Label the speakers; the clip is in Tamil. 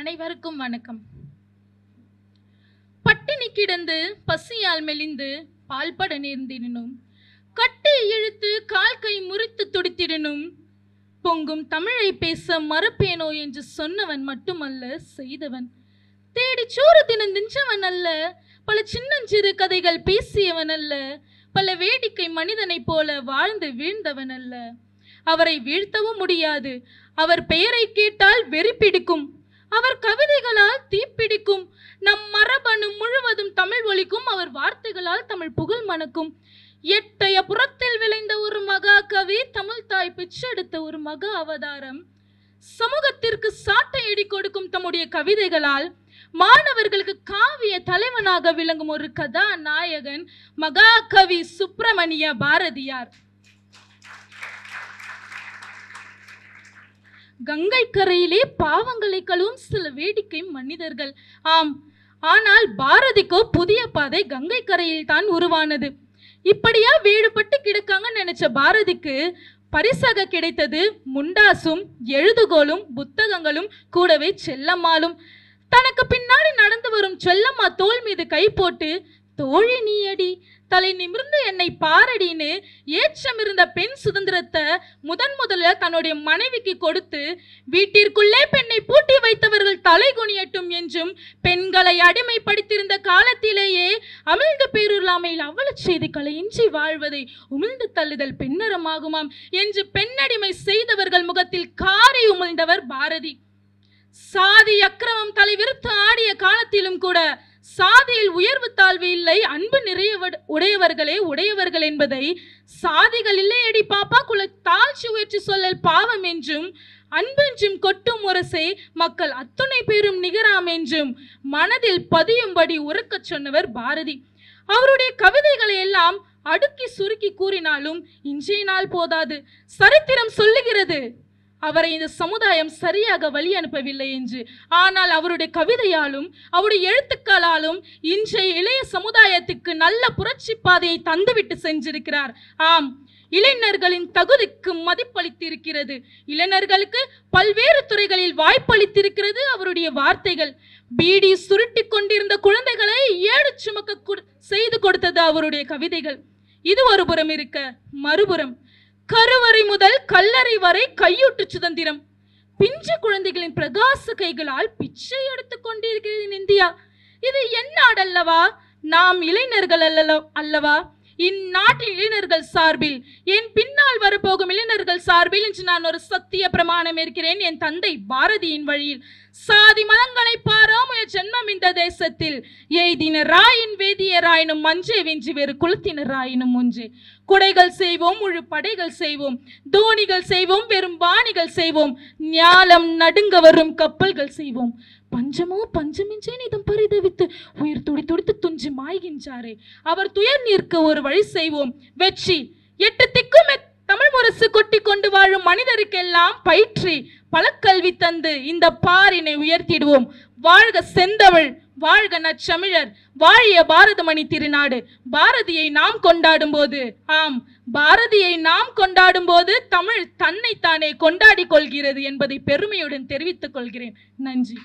Speaker 1: அனைவருக்கும் வணக்கம் பட்டினி கிடந்து பசியால் மெலிந்து பால்பட நேர்ந்திடனும் கட்டி இழுத்து கால் கை முறித்து துடித்திடனும் பொங்கும் தமிழை பேச மறுப்பேனோ என்று சொன்னவன் மட்டுமல்ல செய்தவன் தேடி சோறு தினம் நின்றவன் அல்ல பல சின்னஞ்சிறு கதைகள் பேசியவன் அல்ல பல வேடிக்கை மனிதனைப் போல வாழ்ந்து வீழ்ந்தவன் அல்ல அவரை வீழ்த்தவும் முடியாது அவர் பெயரை கேட்டால் வெறிப்பிடிக்கும் அவர் கவிதைகளால் தீப்பிடிக்கும் நம் மரபணு முழுவதும் தமிழ் ஒழிக்கும் அவர் வார்த்தைகளால் தமிழ் புகழ் மணக்கும் எட்டைய புறத்தில் விளைந்த ஒரு மகா கவி தமிழ் தாய் பிச்செடுத்த ஒரு மகா அவதாரம் சமூகத்திற்கு சாட்டை இடி கொடுக்கும் தம்முடைய கவிதைகளால் மாணவர்களுக்கு காவிய தலைவனாக விளங்கும் ஒரு கதாநாயகன் மகாகவி சுப்பிரமணிய பாரதியார் கங்கை கரையிலே பாவங்களை கழுவும் சில வேடிக்கை மனிதர்கள் ஆம் ஆனால் பாரதிக்கோ புதிய பாதை கங்கை கரையில் தான் உருவானது இப்படியா வீடுபட்டு கிடக்காங்கன்னு நினைச்ச பாரதிக்கு பரிசாக கிடைத்தது முண்டாசும் எழுதுகோலும் புத்தகங்களும் கூடவே செல்லம்மாலும் தனக்கு பின்னாடி நடந்து வரும் செல்லம்மா தோல் மீது கை போட்டு தோழி நீயடி தலை நிமிர்ந்து என்னை பாரடின்னு ஏச்சம் இருந்த பெண் சுதந்திரத்தை முதன் முதல்ல தன்னுடைய மனைவிக்கு கொடுத்து வீட்டிற்குள்ளே பெண்ணை பூட்டி வைத்தவர்கள் தலை குனியட்டும் என்றும் பெண்களை அடிமைப்படுத்தியிருந்த காலத்திலேயே அமிழ்ந்த பேருள்ளாமையில் அவ்வளவு செய்திகளை இன்றி வாழ்வதை உமிழ்ந்து தள்ளுதல் பெண்ணரமாகுமாம் என்று பெண்ணடிமை செய்தவர்கள் முகத்தில் காரை உமிழ்ந்தவர் பாரதி சாதி அக்கிரமம் தலைவிருத்து ஆடிய காலத்திலும் கூட சாதியில் உயர்வு தாழ்வு இல்லை அன்பு நிறைய உடையவர்களே உடையவர்கள் என்பதை சாதிகள் இல்லையடி பாப்பா குல தாழ்ச்சி உயர்ச்சி சொல்லல் பாவம் என்றும் அன்பென்றும் கொட்டும் முரசை மக்கள் அத்துணை பெறும் நிகராம் என்றும் மனதில் பதியும்படி உறக்கச் சொன்னவர் பாரதி அவருடைய கவிதைகளை எல்லாம் அடுக்கி சுருக்கி கூறினாலும் இன்றைய நாள் போதாது சரித்திரம் சொல்லுகிறது அவரை இந்த சமுதாயம் சரியாக வழி அனுப்பவில்லை என்று ஆனால் அவருடைய கவிதையாலும் அவருடைய எழுத்துக்களாலும் இன்றைய இளைய சமுதாயத்துக்கு நல்ல புரட்சி பாதையை தந்துவிட்டு சென்றிருக்கிறார் ஆம் இளைஞர்களின் தகுதிக்கு மதிப்பளித்திருக்கிறது இளைஞர்களுக்கு பல்வேறு துறைகளில் வாய்ப்பளித்திருக்கிறது அவருடைய வார்த்தைகள் பீடி சுருட்டி கொண்டிருந்த குழந்தைகளை ஏடு சுமக்க செய்து கொடுத்தது அவருடைய கவிதைகள் இது ஒரு புறம் இருக்க மறுபுறம் கருவறை முதல் கல்லறை வரை கையூட்டு சுதந்திரம் பிஞ்சு குழந்தைகளின் பிரகாச கைகளால் பிச்சை எடுத்துக் கொண்டிருக்கிறேன் இந்தியா இது என்ன அல்லவா நாம் இளைஞர்கள் அல்லவா இந்நாட்டின் இளைஞர்கள் சார்பில் என் பின்னால் சார்பில் இன்று நான் ஒரு சத்திய பிரமாணம் இருக்கிறேன் என் தந்தை பாரதியின் வழியில் சாதி மதங்களை பாராமய ஜென்மம் இந்த தேசத்தில் எய்தினராயின் வேதியராயினும் மஞ்சே வெஞ்சுவேறு குலத்தினராயினும் ஒன்று குடைகள் செய்வோம் முழு படைகள் செய்வோம் தோணிகள் செய்வோம் வெறும் வாணிகள் செய்வோம் ஞாலம் நடுங்க வரும் கப்பல்கள் செய்வோம் பஞ்சமோ பஞ்சமின்றே நீதம் பரிதவித்து உயிர் துடி துடித்து துஞ்சி மாய்கின்றாரே அவர் துயர் நிற்க ஒரு வழி செய்வோம் வெற்றி எட்டு திக்கும் தமிழ் முரசு கொட்டு கொண்டு வாழும் மனிதருக்கெல்லாம் பயிற்றி பலக்கல்வி தந்து இந்த பாரினை உயர்த்திடுவோம் வாழ்க செந்தவள் வாழ்க நச்சமிழர் வாழிய பாரதமணி திருநாடு பாரதியை நாம் கொண்டாடும் போது ஆம் பாரதியை நாம் கொண்டாடும் போது தமிழ் தன்னைத்தானே கொண்டாடி கொள்கிறது என்பதை பெருமையுடன் தெரிவித்துக் கொள்கிறேன் நன்றி